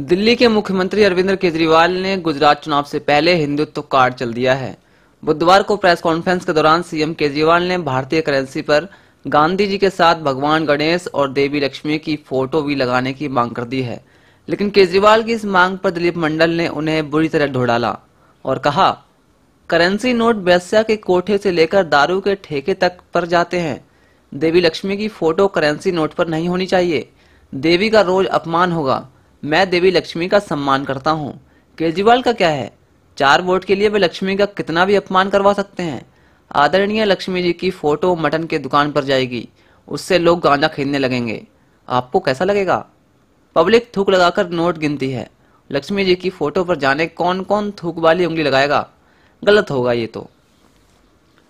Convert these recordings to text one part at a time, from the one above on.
दिल्ली के मुख्यमंत्री अरविंद केजरीवाल ने गुजरात चुनाव से पहले हिंदुत्व तो कार्ड चल दिया है बुधवार को प्रेस कॉन्फ्रेंस के दौरान सीएम केजरीवाल ने भारतीय करेंसी पर गांधी जी के साथ भगवान गणेश और देवी लक्ष्मी की फोटो भी लगाने की मांग कर दी है लेकिन केजरीवाल की इस मांग पर दिलीप मंडल ने उन्हें बुरी तरह ढो डाला और कहा करेंसी नोट बैस्या के कोठे से लेकर दारू के ठेके तक पर जाते हैं देवी लक्ष्मी की फोटो करेंसी नोट पर नहीं होनी चाहिए देवी का रोज अपमान होगा मैं देवी लक्ष्मी का सम्मान करता हूँ केजरीवाल का क्या है चार वोट के लिए वे लक्ष्मी का कितना भी अपमान करवा सकते हैं आदरणीय लक्ष्मी जी की फोटो मटन के दुकान पर जाएगी उससे लोग गांजा खरीदने लगेंगे आपको कैसा लगेगा पब्लिक थूक लगाकर नोट गिनती है लक्ष्मी जी की फोटो पर जाने कौन कौन थूक वाली उंगली लगाएगा गलत होगा ये तो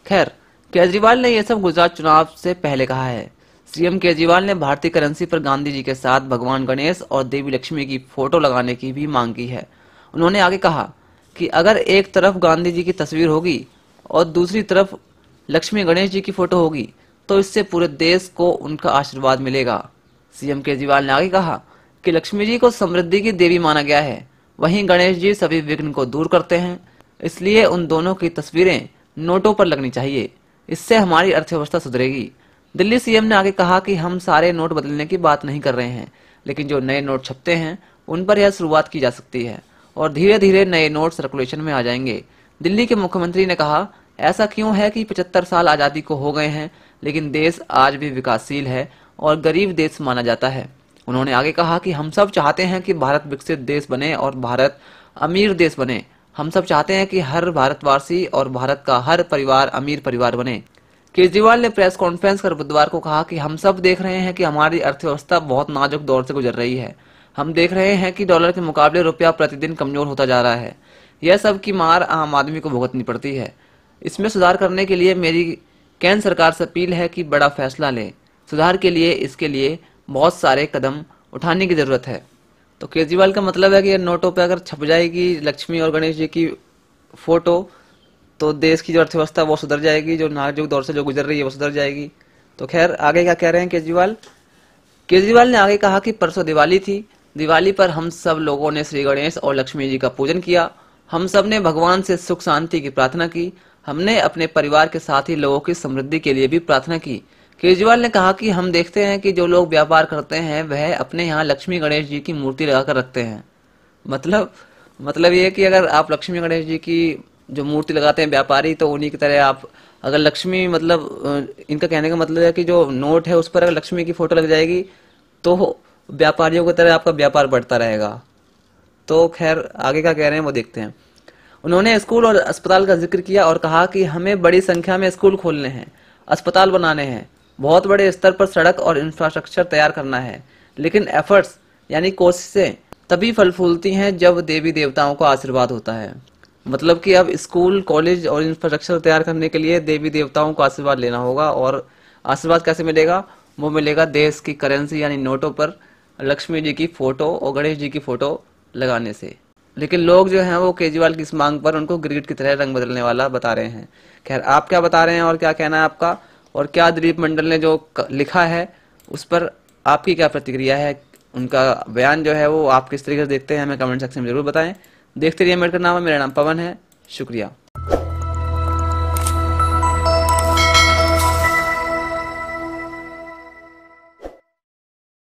खैर केजरीवाल ने यह सब गुजरात चुनाव से पहले कहा है सीएम केजरीवाल ने भारतीय करेंसी पर गांधी जी के साथ भगवान गणेश और देवी लक्ष्मी की फोटो लगाने की भी मांग की है उन्होंने आगे कहा कि अगर एक तरफ गांधी जी की तस्वीर होगी और दूसरी तरफ लक्ष्मी गणेश जी की फोटो होगी तो इससे पूरे देश को उनका आशीर्वाद मिलेगा सीएम केजरीवाल ने आगे कहा कि लक्ष्मी जी को समृद्धि की देवी माना गया है वहीं गणेश जी सभी विघ्न को दूर करते हैं इसलिए उन दोनों की तस्वीरें नोटों पर लगनी चाहिए इससे हमारी अर्थव्यवस्था सुधरेगी दिल्ली सीएम ने आगे कहा कि हम सारे नोट बदलने की बात नहीं कर रहे हैं लेकिन जो नए नोट छपते हैं उन पर यह शुरुआत की जा सकती है और धीरे धीरे नए नोट सर्कुलेशन में आ जाएंगे दिल्ली के मुख्यमंत्री ने कहा ऐसा क्यों है कि 75 साल आज़ादी को हो गए हैं लेकिन देश आज भी विकासशील है और गरीब देश माना जाता है उन्होंने आगे कहा कि हम सब चाहते हैं कि भारत विकसित देश बने और भारत अमीर देश बने हम सब चाहते हैं कि हर भारतवासी और भारत का हर परिवार अमीर परिवार बने केजरीवाल ने प्रेस कॉन्फ्रेंस कर बुधवार को कहा कि हम सब देख रहे हैं कि हमारी अर्थव्यवस्था बहुत नाजुक दौर से गुजर रही है हम देख रहे हैं कि डॉलर के मुकाबले रुपया प्रतिदिन कमजोर होता जा रहा है यह सब की मार आम आदमी को भुगतनी पड़ती है इसमें सुधार करने के लिए मेरी केंद्र सरकार से अपील है कि बड़ा फैसला लें सुधार के लिए इसके लिए बहुत सारे कदम उठाने की ज़रूरत है तो केजरीवाल का मतलब है कि नोटों पर अगर छप जाएगी लक्ष्मी और गणेश जी की फोटो तो देश की जो अर्थव्यवस्था वो सुधर जाएगी जो नाजुक दौर से जो गुजर रही है वो सुधर जाएगी तो खैर आगे क्या कह रहे हैं केजरीवाल केजरीवाल ने आगे कहा कि परसों दिवाली थी दिवाली पर हम सब लोगों ने श्री गणेश और लक्ष्मी जी का पूजन किया हम सब ने भगवान से सुख शांति की प्रार्थना की हमने अपने परिवार के साथ ही लोगों की समृद्धि के लिए भी प्रार्थना की केजरीवाल ने कहा कि हम देखते हैं कि जो लोग व्यापार करते हैं वह अपने यहाँ लक्ष्मी गणेश जी की मूर्ति लगाकर रखते हैं मतलब मतलब ये कि अगर आप लक्ष्मी गणेश जी की जो मूर्ति लगाते हैं व्यापारी तो उन्हीं की तरह आप अगर लक्ष्मी मतलब इनका कहने का मतलब है कि जो नोट है उस पर अगर लक्ष्मी की फोटो लग जाएगी तो व्यापारियों की तरह आपका व्यापार बढ़ता रहेगा तो खैर आगे का कह रहे हैं वो देखते हैं उन्होंने स्कूल और अस्पताल का जिक्र किया और कहा कि हमें बड़ी संख्या में स्कूल खोलने हैं अस्पताल बनाने हैं बहुत बड़े स्तर पर सड़क और इंफ्रास्ट्रक्चर तैयार करना है लेकिन एफर्ट्स यानी कोशिशें तभी फल फूलती हैं जब देवी देवताओं का आशीर्वाद होता है मतलब कि अब स्कूल कॉलेज और इंफ्रास्ट्रक्चर तैयार करने के लिए देवी देवताओं का आशीर्वाद लेना होगा और आशीर्वाद कैसे मिलेगा वो मिलेगा देश की करेंसी यानी नोटों पर लक्ष्मी जी की फोटो और गणेश जी की फोटो लगाने से लेकिन लोग जो हैं वो केजरीवाल की इस मांग पर उनको ग्रिड की तरह रंग बदलने वाला बता रहे हैं खैर आप क्या बता रहे हैं और क्या कहना है आपका और क्या दिलीप मंडल ने जो लिखा है उस पर आपकी क्या प्रतिक्रिया है उनका बयान जो है वो आप किस तरीके से देखते हैं हमें कमेंट सेक्शन में जरूर बताएं देखते रहिए मेरे का नाम है मेरा नाम पवन है शुक्रिया